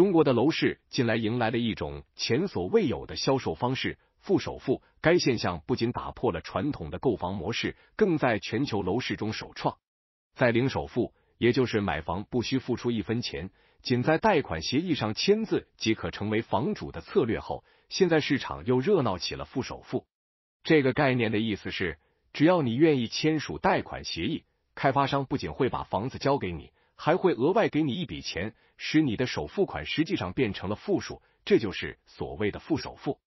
中国的楼市近来迎来了一种前所未有的销售方式——付首付。该现象不仅打破了传统的购房模式，更在全球楼市中首创。在零首付，也就是买房不需付出一分钱，仅在贷款协议上签字即可成为房主的策略后，现在市场又热闹起了付首付。这个概念的意思是，只要你愿意签署贷款协议，开发商不仅会把房子交给你。还会额外给你一笔钱，使你的首付款实际上变成了负数，这就是所谓的负首付。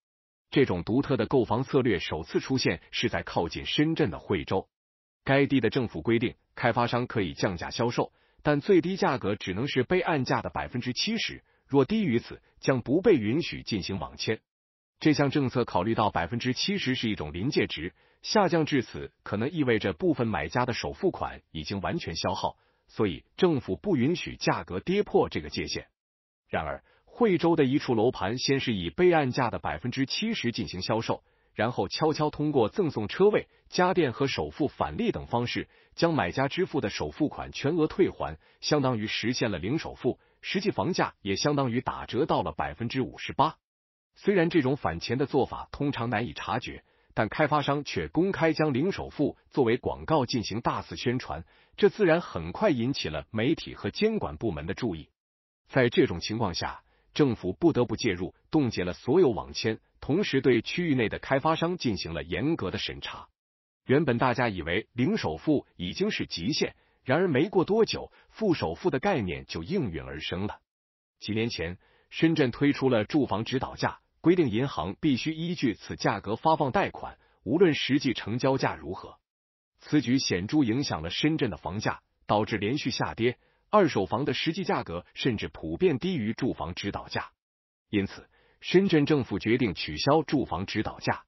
这种独特的购房策略首次出现是在靠近深圳的惠州。该地的政府规定，开发商可以降价销售，但最低价格只能是备案价的百分之七十，若低于此，将不被允许进行网签。这项政策考虑到百分之七十是一种临界值，下降至此，可能意味着部分买家的首付款已经完全消耗。所以，政府不允许价格跌破这个界限。然而，惠州的一处楼盘先是以备案价的百分之七十进行销售，然后悄悄通过赠送车位、家电和首付返利等方式，将买家支付的首付款全额退还，相当于实现了零首付，实际房价也相当于打折到了百分之五十八。虽然这种返钱的做法通常难以察觉，但开发商却公开将零首付作为广告进行大肆宣传。这自然很快引起了媒体和监管部门的注意。在这种情况下，政府不得不介入，冻结了所有网签，同时对区域内的开发商进行了严格的审查。原本大家以为零首付已经是极限，然而没过多久，负首付的概念就应运而生了。几年前，深圳推出了住房指导价，规定银行必须依据此价格发放贷款，无论实际成交价如何。此举显著影响了深圳的房价，导致连续下跌。二手房的实际价格甚至普遍低于住房指导价，因此深圳政府决定取消住房指导价。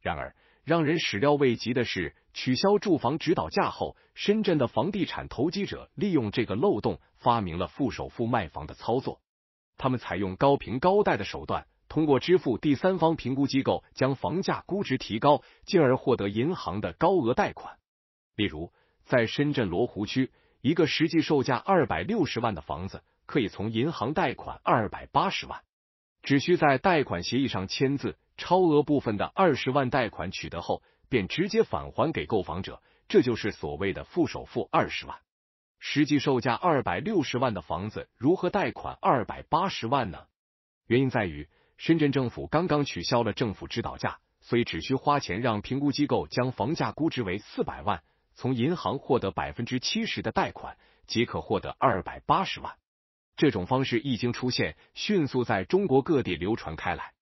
然而，让人始料未及的是，取消住房指导价后，深圳的房地产投机者利用这个漏洞，发明了付首付卖房的操作。他们采用高评高贷的手段，通过支付第三方评估机构将房价估值提高，进而获得银行的高额贷款。例如，在深圳罗湖区，一个实际售价二百六十万的房子，可以从银行贷款二百八十万，只需在贷款协议上签字，超额部分的二十万贷款取得后，便直接返还给购房者。这就是所谓的“付首付二十万”。实际售价二百六十万的房子如何贷款二百八十万呢？原因在于深圳政府刚刚取消了政府指导价，所以只需花钱让评估机构将房价估值为四百万。从银行获得百分之七十的贷款，即可获得二百八十万。这种方式一经出现，迅速在中国各地流传开来。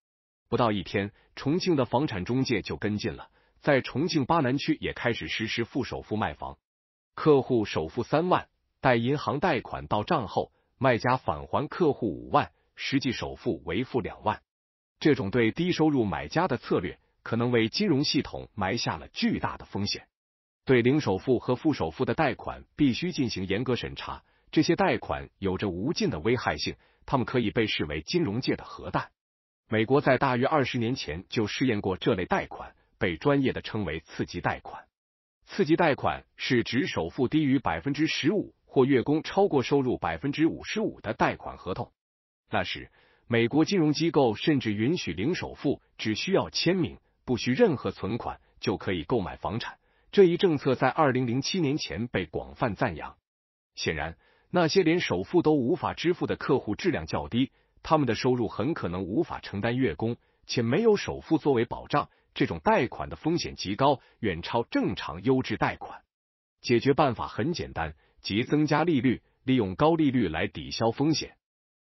不到一天，重庆的房产中介就跟进了，在重庆巴南区也开始实施付首付卖房。客户首付三万，待银行贷款到账后，卖家返还客户五万，实际首付为负两万。这种对低收入买家的策略，可能为金融系统埋下了巨大的风险。对零首付和负首付的贷款必须进行严格审查，这些贷款有着无尽的危害性，它们可以被视为金融界的核弹。美国在大约二十年前就试验过这类贷款，被专业的称为次级贷款。次级贷款是指首付低于百分之十五或月供超过收入百分之五十五的贷款合同。那时，美国金融机构甚至允许零首付，只需要签名，不需任何存款就可以购买房产。这一政策在二零零七年前被广泛赞扬。显然，那些连首付都无法支付的客户质量较低，他们的收入很可能无法承担月供，且没有首付作为保障，这种贷款的风险极高，远超正常优质贷款。解决办法很简单，即增加利率，利用高利率来抵消风险。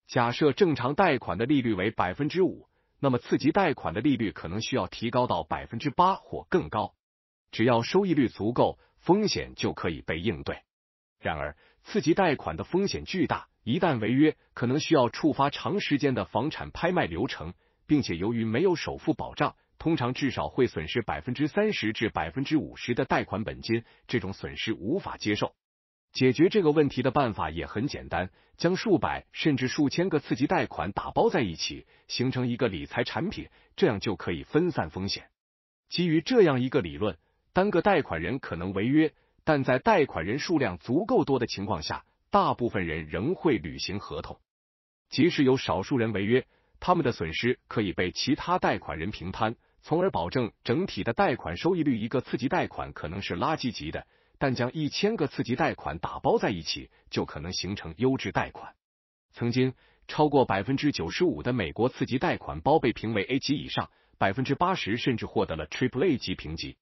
假设正常贷款的利率为百分之五，那么次级贷款的利率可能需要提高到百分之八或更高。只要收益率足够，风险就可以被应对。然而，次级贷款的风险巨大，一旦违约，可能需要触发长时间的房产拍卖流程，并且由于没有首付保障，通常至少会损失百分之三十至百分之五十的贷款本金，这种损失无法接受。解决这个问题的办法也很简单，将数百甚至数千个次级贷款打包在一起，形成一个理财产品，这样就可以分散风险。基于这样一个理论。单个贷款人可能违约，但在贷款人数量足够多的情况下，大部分人仍会履行合同。即使有少数人违约，他们的损失可以被其他贷款人平摊，从而保证整体的贷款收益率。一个次级贷款可能是垃圾级的，但将一千个次级贷款打包在一起，就可能形成优质贷款。曾经，超过百分之九十五的美国次级贷款包被评为 A 级以上，百分之八十甚至获得了 Triple A 级评级。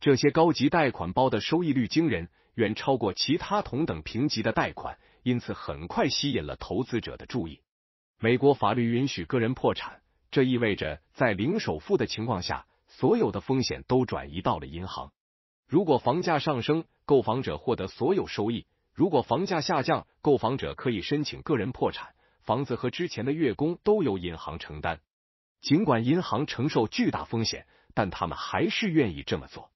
这些高级贷款包的收益率惊人，远超过其他同等评级的贷款，因此很快吸引了投资者的注意。美国法律允许个人破产，这意味着在零首付的情况下，所有的风险都转移到了银行。如果房价上升，购房者获得所有收益；如果房价下降，购房者可以申请个人破产，房子和之前的月供都由银行承担。尽管银行承受巨大风险，但他们还是愿意这么做。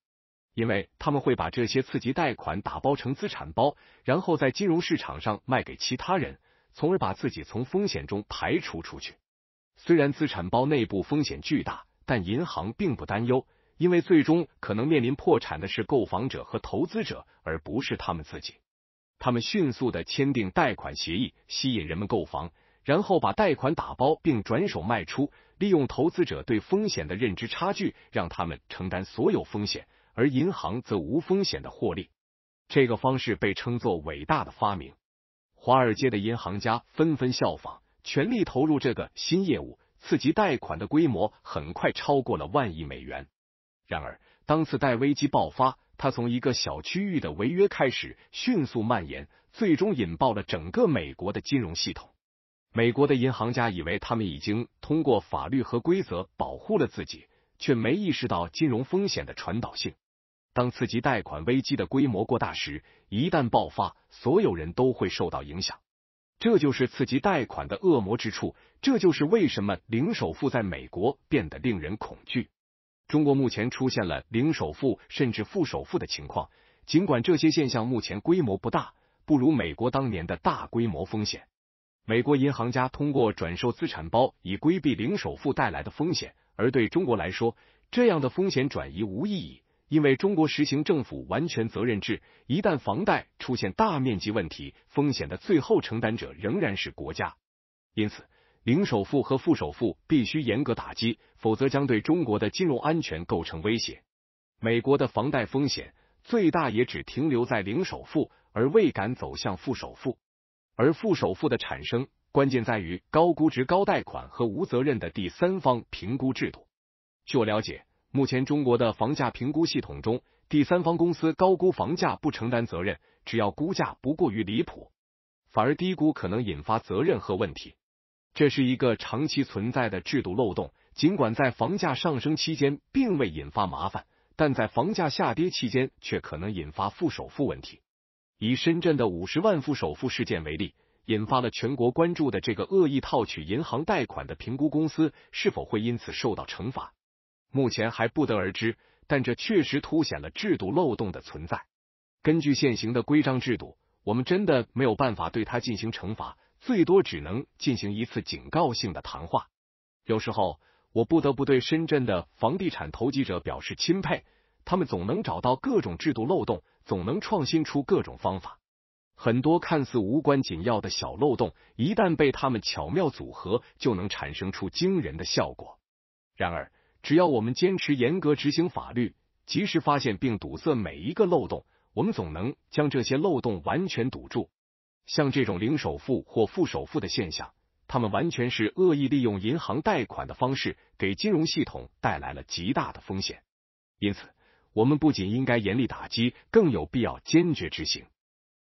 因为他们会把这些次级贷款打包成资产包，然后在金融市场上卖给其他人，从而把自己从风险中排除出去。虽然资产包内部风险巨大，但银行并不担忧，因为最终可能面临破产的是购房者和投资者，而不是他们自己。他们迅速的签订贷款协议，吸引人们购房，然后把贷款打包并转手卖出，利用投资者对风险的认知差距，让他们承担所有风险。而银行则无风险的获利，这个方式被称作伟大的发明。华尔街的银行家纷纷效仿，全力投入这个新业务，次级贷款的规模很快超过了万亿美元。然而，当次贷危机爆发，它从一个小区域的违约开始，迅速蔓延，最终引爆了整个美国的金融系统。美国的银行家以为他们已经通过法律和规则保护了自己。却没意识到金融风险的传导性。当次级贷款危机的规模过大时，一旦爆发，所有人都会受到影响。这就是次级贷款的恶魔之处。这就是为什么零首付在美国变得令人恐惧。中国目前出现了零首付甚至负首付的情况，尽管这些现象目前规模不大，不如美国当年的大规模风险。美国银行家通过转售资产包以规避零首付带来的风险，而对中国来说，这样的风险转移无意义，因为中国实行政府完全责任制，一旦房贷出现大面积问题，风险的最后承担者仍然是国家。因此，零首付和负首付必须严格打击，否则将对中国的金融安全构成威胁。美国的房贷风险最大也只停留在零首付，而未敢走向负首付。而负首付的产生，关键在于高估值、高贷款和无责任的第三方评估制度。据我了解，目前中国的房价评估系统中，第三方公司高估房价不承担责任，只要估价不过于离谱，反而低估可能引发责任和问题。这是一个长期存在的制度漏洞。尽管在房价上升期间并未引发麻烦，但在房价下跌期间却可能引发负首付问题。以深圳的五十万负首付事件为例，引发了全国关注的这个恶意套取银行贷款的评估公司是否会因此受到惩罚，目前还不得而知。但这确实凸显了制度漏洞的存在。根据现行的规章制度，我们真的没有办法对他进行惩罚，最多只能进行一次警告性的谈话。有时候，我不得不对深圳的房地产投机者表示钦佩，他们总能找到各种制度漏洞。总能创新出各种方法，很多看似无关紧要的小漏洞，一旦被他们巧妙组合，就能产生出惊人的效果。然而，只要我们坚持严格执行法律，及时发现并堵塞每一个漏洞，我们总能将这些漏洞完全堵住。像这种零首付或负首付的现象，他们完全是恶意利用银行贷款的方式，给金融系统带来了极大的风险。因此。我们不仅应该严厉打击，更有必要坚决执行。